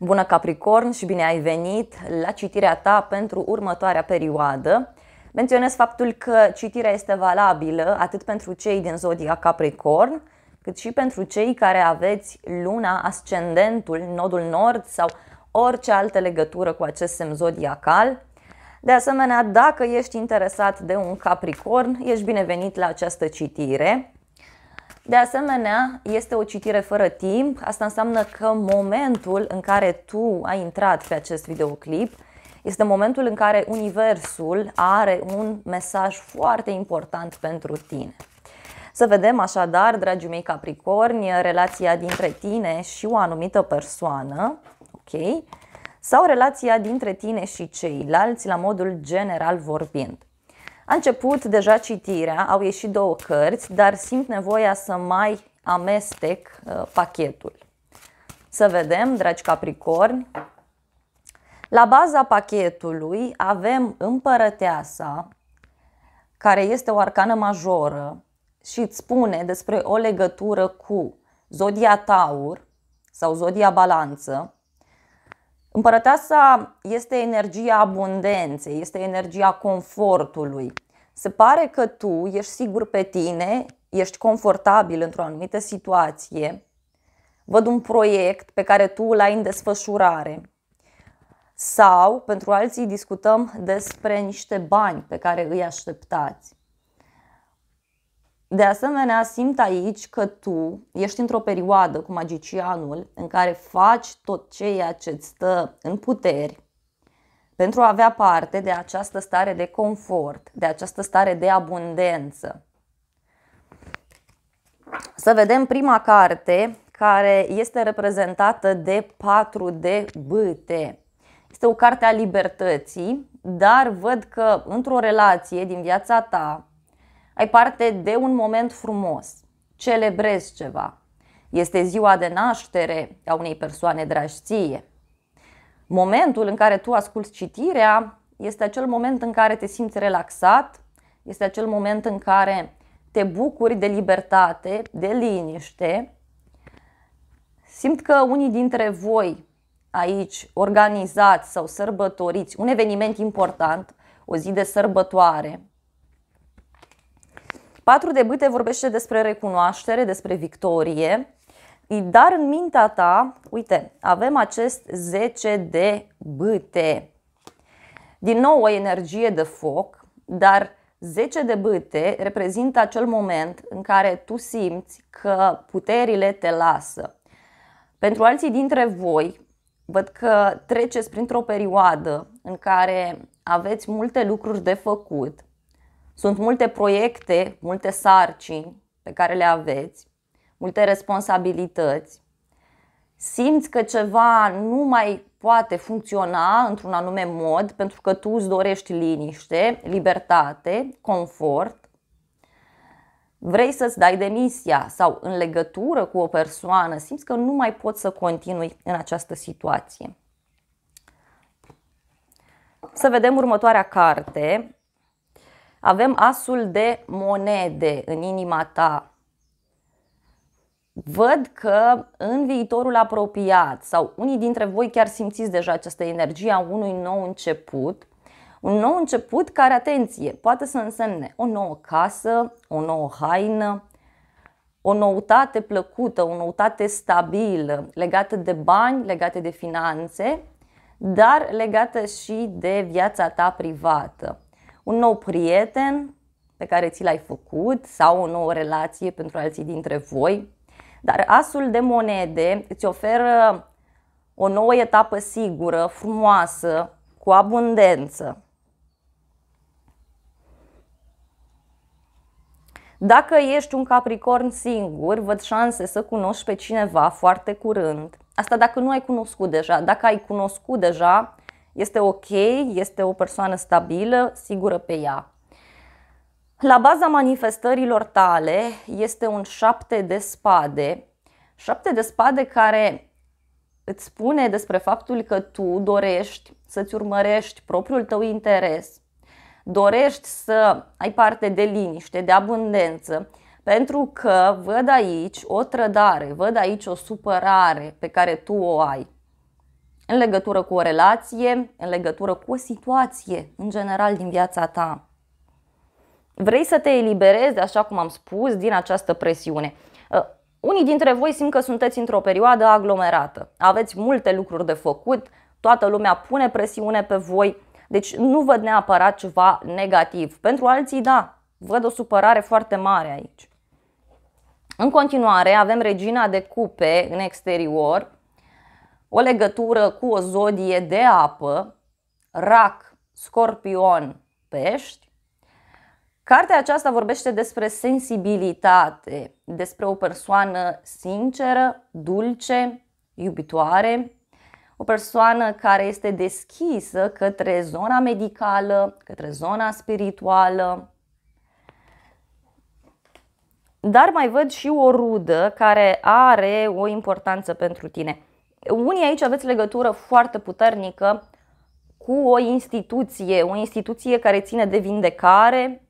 Bună Capricorn și bine ai venit la citirea ta pentru următoarea perioadă. Menționez faptul că citirea este valabilă atât pentru cei din zodia Capricorn, cât și pentru cei care aveți luna, ascendentul, nodul nord sau orice altă legătură cu acest semn zodiacal. De asemenea, dacă ești interesat de un Capricorn, ești binevenit la această citire. De asemenea, este o citire fără timp, asta înseamnă că momentul în care tu ai intrat pe acest videoclip este momentul în care universul are un mesaj foarte important pentru tine. Să vedem așadar, dragii mei capricorni, relația dintre tine și o anumită persoană, ok? Sau relația dintre tine și ceilalți la modul general vorbind. A început deja citirea, au ieșit două cărți, dar simt nevoia să mai amestec uh, pachetul. Să vedem, dragi capricorni. La baza pachetului avem împărăteasa, care este o arcană majoră și îți spune despre o legătură cu zodia Taur sau zodia Balanță, Împărăteasa este energia abundenței, este energia confortului. Se pare că tu ești sigur pe tine, ești confortabil într-o anumită situație, văd un proiect pe care tu îl ai în desfășurare. Sau, pentru alții, discutăm despre niște bani pe care îi așteptați. De asemenea, simt aici că tu ești într-o perioadă cu magicianul în care faci tot ceea ce îți stă în puteri pentru a avea parte de această stare de confort, de această stare de abundență. Să vedem prima carte care este reprezentată de 4 de bâte. Este o carte a libertății, dar văd că într-o relație din viața ta ai parte de un moment frumos, celebrezi ceva. Este ziua de naștere a unei persoane dragi ție. Momentul în care tu asculți citirea este acel moment în care te simți relaxat, este acel moment în care te bucuri de libertate, de liniște. Simt că unii dintre voi aici organizați sau sărbătoriți un eveniment important, o zi de sărbătoare, Patru de bâte vorbește despre recunoaștere, despre victorie, dar în mintea ta, uite, avem acest 10 de bâte. Din nou o energie de foc, dar 10 de bâte reprezintă acel moment în care tu simți că puterile te lasă. Pentru alții dintre voi, văd că treceți printr-o perioadă în care aveți multe lucruri de făcut, sunt multe proiecte, multe sarcini pe care le aveți, multe responsabilități. Simți că ceva nu mai poate funcționa într-un anume mod pentru că tu îți dorești liniște, libertate, confort. Vrei să-ți dai demisia sau în legătură cu o persoană, simți că nu mai poți să continui în această situație. Să vedem următoarea carte, avem asul de monede în inima ta. Văd că în viitorul apropiat sau unii dintre voi chiar simțiți deja această energie a unui nou început, un nou început care, atenție, poate să însemne o nouă casă, o nouă haină, o noutate plăcută, o noutate stabilă, legată de bani, legată de finanțe, dar legată și de viața ta privată un nou prieten pe care ți l-ai făcut sau o nouă relație pentru alții dintre voi. Dar asul de monede îți oferă o nouă etapă sigură, frumoasă, cu abundență. Dacă ești un capricorn singur, văd șanse să cunoști pe cineva foarte curând. Asta dacă nu ai cunoscut deja. Dacă ai cunoscut deja, este ok, este o persoană stabilă, sigură pe ea. La baza manifestărilor tale este un șapte de spade, șapte de spade care îți spune despre faptul că tu dorești să-ți urmărești propriul tău interes, dorești să ai parte de liniște, de abundență, pentru că văd aici o trădare, văd aici o supărare pe care tu o ai în legătură cu o relație, în legătură cu o situație, în general, din viața ta. Vrei să te eliberezi, așa cum am spus, din această presiune. Uh, unii dintre voi simt că sunteți într-o perioadă aglomerată. Aveți multe lucruri de făcut, toată lumea pune presiune pe voi, deci nu văd neapărat ceva negativ. Pentru alții, da, văd o supărare foarte mare aici. În continuare, avem regina de cupe în exterior, o legătură cu o zodie de apă, rac, scorpion, pești. Cartea aceasta vorbește despre sensibilitate, despre o persoană sinceră, dulce, iubitoare, o persoană care este deschisă către zona medicală, către zona spirituală. Dar mai văd și o rudă care are o importanță pentru tine. Unii aici aveți legătură foarte puternică cu o instituție, o instituție care ține de vindecare,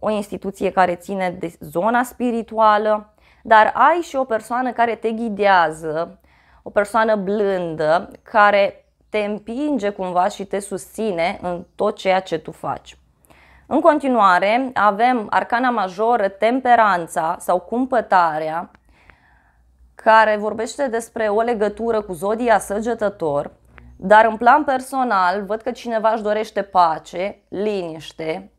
o instituție care ține de zona spirituală, dar ai și o persoană care te ghidează, o persoană blândă, care te împinge cumva și te susține în tot ceea ce tu faci. În continuare, avem arcana majoră, temperanța sau cumpătarea, care vorbește despre o legătură cu zodia săgetător, dar în plan personal văd că cineva își dorește pace, liniște.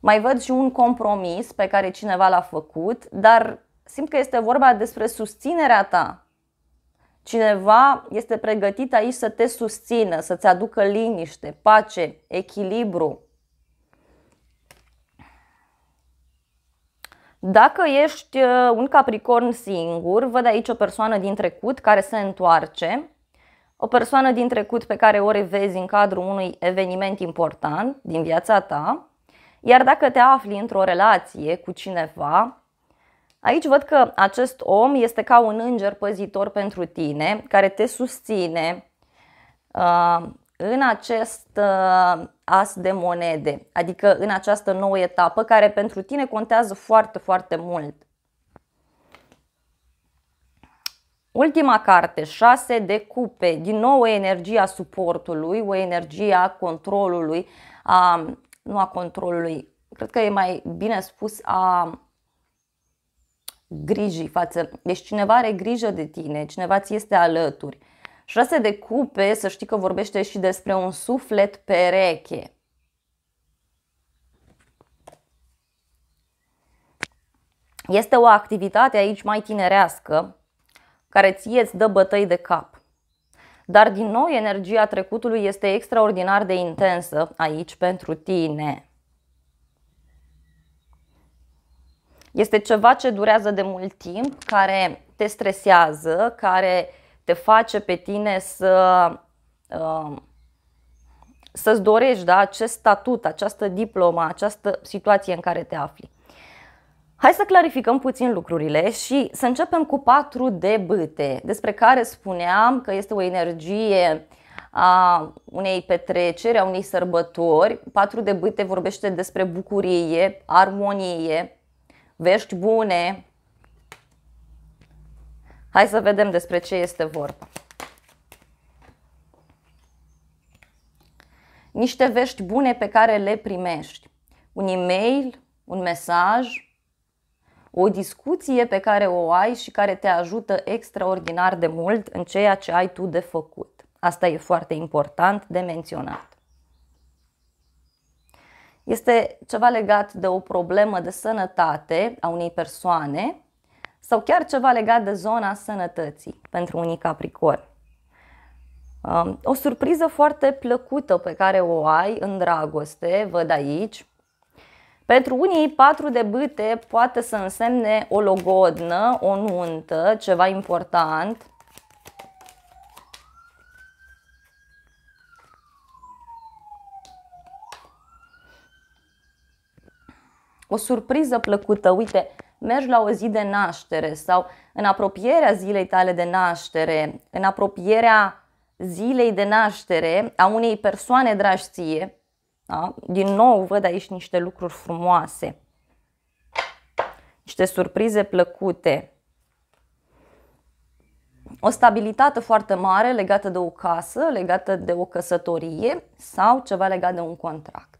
Mai văd și un compromis pe care cineva l-a făcut, dar simt că este vorba despre susținerea ta. Cineva este pregătit aici să te susțină, să-ți aducă liniște, pace, echilibru, Dacă ești uh, un capricorn singur, văd aici o persoană din trecut care se întoarce, o persoană din trecut pe care o revezi în cadrul unui eveniment important din viața ta, iar dacă te afli într-o relație cu cineva, aici văd că acest om este ca un înger păzitor pentru tine, care te susține, uh, în acest uh, as de monede, adică în această nouă etapă care pentru tine contează foarte, foarte mult. Ultima carte, 6 de cupe, din nou o energie a suportului, o energie a controlului, a, nu a controlului, cred că e mai bine spus a grijii față. Deci cineva are grijă de tine, cineva ți este alături. Și de cupe, să știi că vorbește și despre un suflet pereche. Este o activitate aici mai tinerească care ție îți dă bătăi de cap. Dar din nou energia trecutului este extraordinar de intensă aici pentru tine. Este ceva ce durează de mult timp, care te stresează, care te face pe tine să uh, să-ți dorești da, acest statut, această diplomă, această situație în care te afli. Hai să clarificăm puțin lucrurile și să începem cu 4 de băte, despre care spuneam că este o energie a unei petreceri, a unei sărbători. 4 de băte vorbește despre bucurie, armonie, vești bune, Hai să vedem despre ce este vorba. Niște vești bune pe care le primești. Un e-mail, un mesaj, o discuție pe care o ai și care te ajută extraordinar de mult în ceea ce ai tu de făcut. Asta e foarte important de menționat. Este ceva legat de o problemă de sănătate a unei persoane sau chiar ceva legat de zona sănătății pentru unii capricori um, O surpriză foarte plăcută pe care o ai în dragoste, văd aici. Pentru unii, patru de bâte poate să însemne o logodnă, o nuntă, ceva important. O surpriză plăcută, uite, mergi la o zi de naștere sau în apropierea zilei tale de naștere, în apropierea zilei de naștere a unei persoane dragi ție, da? din nou văd aici niște lucruri frumoase, niște surprize plăcute, o stabilitate foarte mare legată de o casă, legată de o căsătorie sau ceva legat de un contract.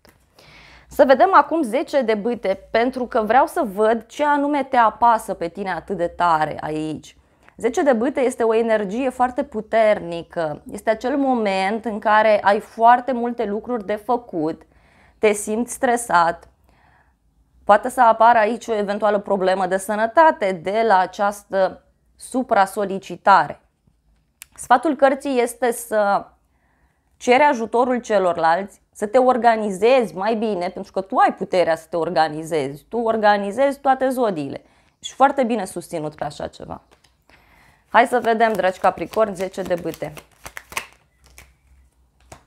Să vedem acum 10 de bâte, pentru că vreau să văd ce anume te apasă pe tine atât de tare aici. 10 de bâte este o energie foarte puternică. Este acel moment în care ai foarte multe lucruri de făcut, te simți stresat. Poate să apară aici o eventuală problemă de sănătate de la această supra-solicitare. Sfatul cărții este să ceri ajutorul celorlalți, să te organizezi mai bine, pentru că tu ai puterea să te organizezi. Tu organizezi toate zodiile. Și foarte bine susținut pe așa ceva. Hai să vedem, dragi Capricorn, 10 de bâte.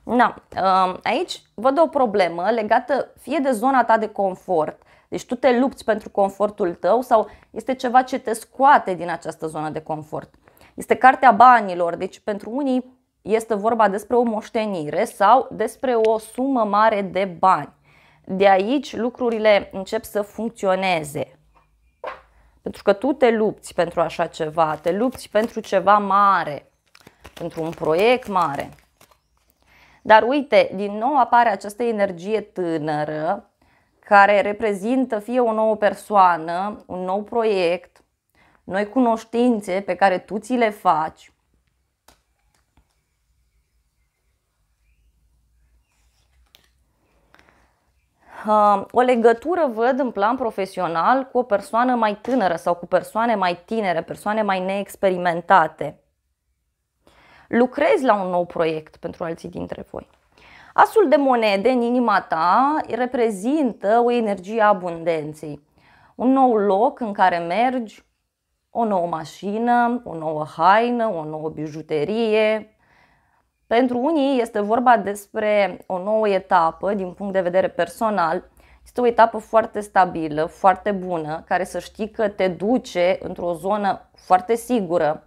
Na, um, aici văd o problemă legată fie de zona ta de confort, deci tu te lupți pentru confortul tău sau este ceva ce te scoate din această zonă de confort. Este cartea banilor, deci pentru unii este vorba despre o moștenire sau despre o sumă mare de bani. De aici lucrurile încep să funcționeze. Pentru că tu te lupți pentru așa ceva, te lupți pentru ceva mare, pentru un proiect mare. Dar uite, din nou apare această energie tânără care reprezintă fie o nouă persoană, un nou proiect, noi cunoștințe pe care tu ți le faci, o legătură văd în plan profesional cu o persoană mai tânără sau cu persoane mai tinere, persoane mai neexperimentate. Lucrezi la un nou proiect pentru alții dintre voi. Asul de monede în inima ta reprezintă o energie a abundenței, un nou loc în care mergi, o nouă mașină, o nouă haină, o nouă bijuterie, pentru unii este vorba despre o nouă etapă din punct de vedere personal. Este o etapă foarte stabilă, foarte bună, care să știi că te duce într-o zonă foarte sigură.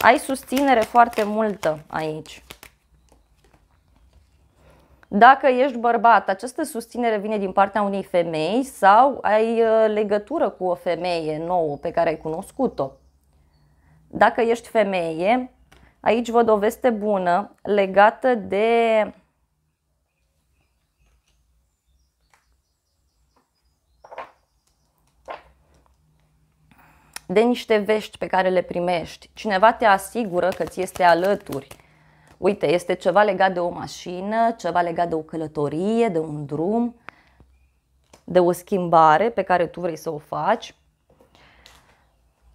Ai susținere foarte multă aici. Dacă ești bărbat, această susținere vine din partea unei femei sau ai uh, legătură cu o femeie nouă pe care ai cunoscut-o. Dacă ești femeie, Aici văd o veste bună legată de de niște vești pe care le primești. Cineva te asigură că ți este alături. Uite, este ceva legat de o mașină, ceva legat de o călătorie, de un drum, de o schimbare pe care tu vrei să o faci.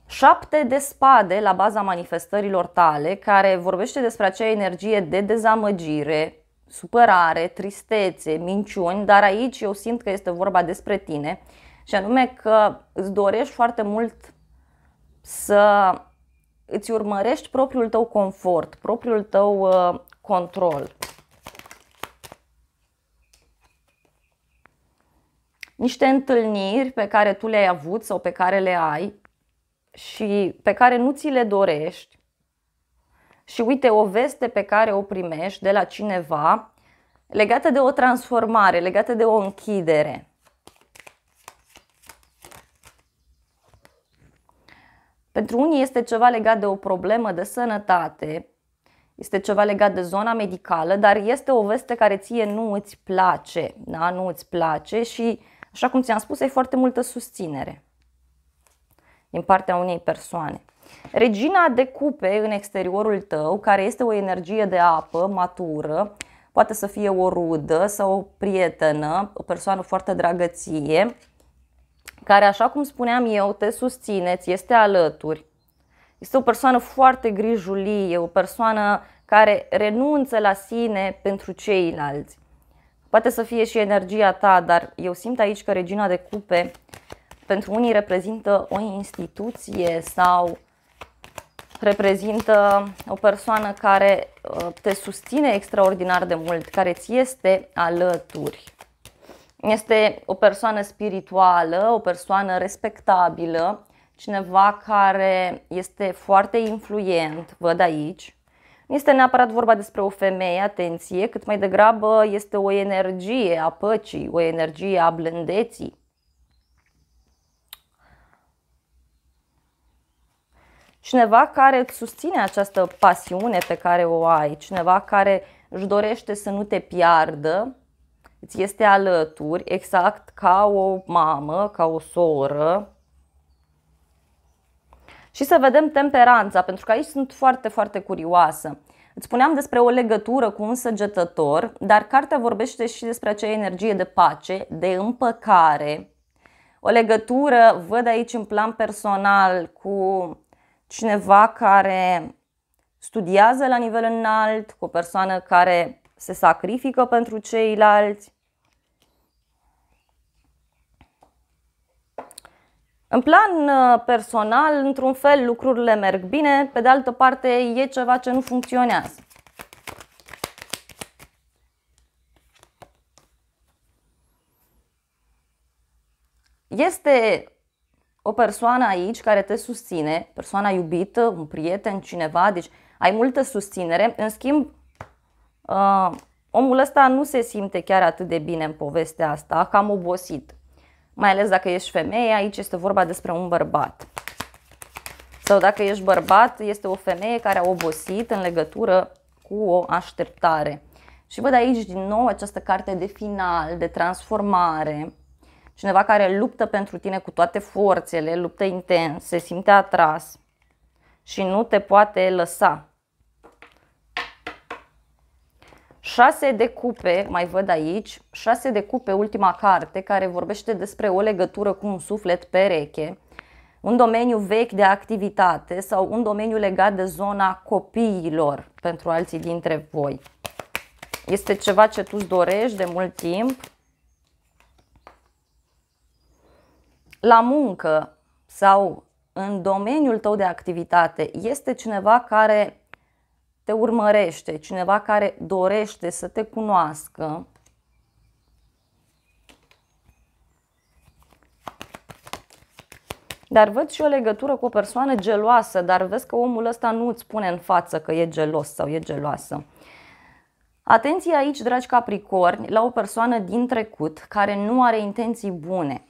Șapte de spade la baza manifestărilor tale, care vorbește despre acea energie de dezamăgire, supărare, tristețe, minciuni, dar aici eu simt că este vorba despre tine și anume că îți dorești foarte mult să îți urmărești propriul tău confort, propriul tău uh, control. Niște întâlniri pe care tu le-ai avut sau pe care le ai, și pe care nu ți le dorești și uite o veste pe care o primești de la cineva legată de o transformare, legată de o închidere. Pentru unii este ceva legat de o problemă de sănătate, este ceva legat de zona medicală, dar este o veste care ție nu îți place, da? nu îți place și, așa cum ți-am spus, e foarte multă susținere din partea unei persoane. Regina de cupe în exteriorul tău, care este o energie de apă matură, poate să fie o rudă sau o prietenă, o persoană foarte dragăție, care, așa cum spuneam eu, te susține, ți este alături. Este o persoană foarte grijulie, o persoană care renunță la sine pentru ceilalți. Poate să fie și energia ta, dar eu simt aici că regina de cupe pentru unii reprezintă o instituție sau reprezintă o persoană care uh, te susține extraordinar de mult, care ți este alături. Este o persoană spirituală, o persoană respectabilă, cineva care este foarte influent, văd aici. Nu este neapărat vorba despre o femeie, atenție, cât mai degrabă este o energie a păcii, o energie a blândeții, cineva care îți susține această pasiune pe care o ai, cineva care își dorește să nu te piardă, îți este alături, exact ca o mamă, ca o soră. Și să vedem temperanța, pentru că aici sunt foarte, foarte curioasă. Îți spuneam despre o legătură cu un săgetător, dar cartea vorbește și despre acea energie de pace, de împăcare. O legătură, văd aici în plan personal, cu cineva care studiază la nivel înalt, cu o persoană care se sacrifică pentru ceilalți. În plan uh, personal, într-un fel, lucrurile merg bine, pe de altă parte, e ceva ce nu funcționează. Este o persoană aici care te susține, persoana iubită, un prieten, cineva, deci ai multă susținere, în schimb, uh, omul ăsta nu se simte chiar atât de bine în povestea asta, cam obosit. Mai ales dacă ești femeie, aici este vorba despre un bărbat. Sau dacă ești bărbat, este o femeie care a obosit în legătură cu o așteptare. Și văd aici din nou această carte de final, de transformare, cineva care luptă pentru tine cu toate forțele, luptă intens, se simte atras și nu te poate lăsa. 6 de cupe, mai văd aici, 6 de cupe, ultima carte, care vorbește despre o legătură cu un suflet pereche, un domeniu vechi de activitate sau un domeniu legat de zona copiilor pentru alții dintre voi. Este ceva ce tu dorești de mult timp, la muncă sau în domeniul tău de activitate este cineva care te urmărește, cineva care dorește să te cunoască, Dar văd și o legătură cu o persoană geloasă, dar vezi că omul ăsta nu îți spune în față că e gelos sau e geloasă. Atenție aici, dragi capricorni, la o persoană din trecut care nu are intenții bune.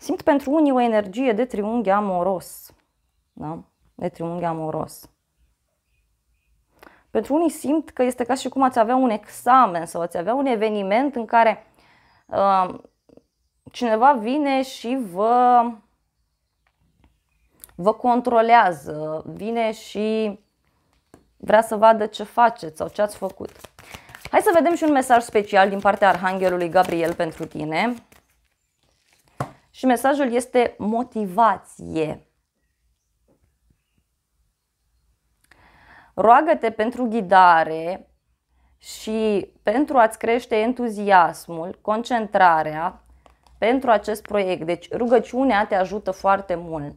simt pentru unii o energie de triunghi amoros. Da? De triunghi amoros. Pentru unii simt că este ca și cum ați avea un examen sau ați avea un eveniment în care uh, cineva vine și vă, vă controlează, vine și vrea să vadă ce faceți sau ce ați făcut. Hai să vedem și un mesaj special din partea Arhanghelului Gabriel pentru tine și mesajul este motivație. Roagă-te pentru ghidare și pentru a-ți crește entuziasmul, concentrarea pentru acest proiect. Deci rugăciunea te ajută foarte mult.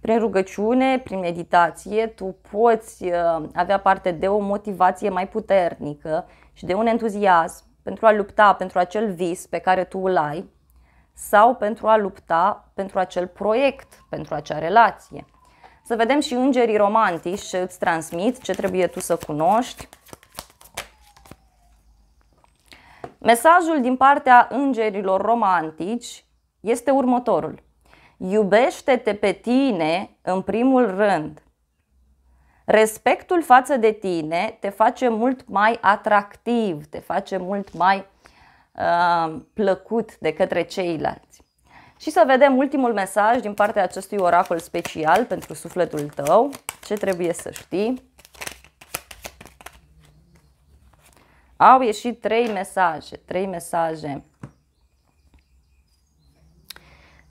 Prin rugăciune, prin meditație, tu poți uh, avea parte de o motivație mai puternică și de un entuziasm pentru a lupta pentru acel vis pe care tu îl ai sau pentru a lupta pentru acel proiect, pentru acea relație. Să vedem și îngerii romantici ce îți transmit, ce trebuie tu să cunoști. Mesajul din partea îngerilor romantici este următorul. Iubește-te pe tine în primul rând. Respectul față de tine te face mult mai atractiv, te face mult mai Uh, plăcut de către ceilalți. Și să vedem ultimul mesaj din partea acestui oracol special pentru sufletul tău, ce trebuie să știi. Au ieșit trei mesaje, trei mesaje.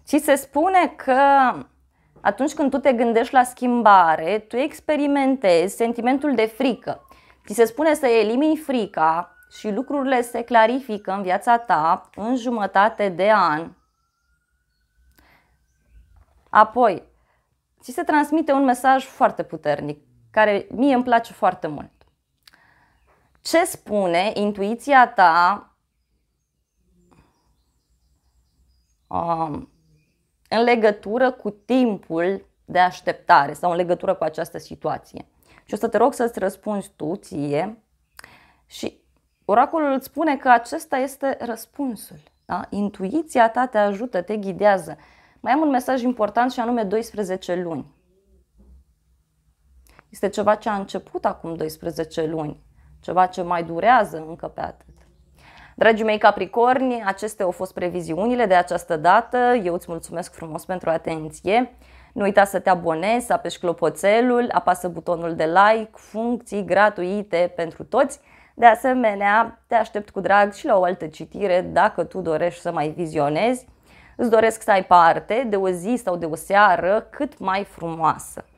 Ci se spune că atunci când tu te gândești la schimbare, tu experimentezi sentimentul de frică. Ți se spune să elimini frica, și lucrurile se clarifică în viața ta în jumătate de an. Apoi, ți se transmite un mesaj foarte puternic, care mie îmi place foarte mult. Ce spune intuiția ta um, în legătură cu timpul de așteptare sau în legătură cu această situație? Și o să te rog să-ți răspunzi tu ție și Oracolul îți spune că acesta este răspunsul. Da? Intuiția ta te ajută, te ghidează. Mai am un mesaj important și anume 12 luni. Este ceva ce a început acum 12 luni, ceva ce mai durează încă pe atât. Dragii mei Capricorni, acestea au fost previziunile de această dată. Eu îți mulțumesc frumos pentru atenție. Nu uita să te abonezi, să apeși clopoțelul, apasă butonul de like, funcții gratuite pentru toți. De asemenea, te aștept cu drag și la o altă citire dacă tu dorești să mai vizionezi. Îți doresc să ai parte de o zi sau de o seară cât mai frumoasă.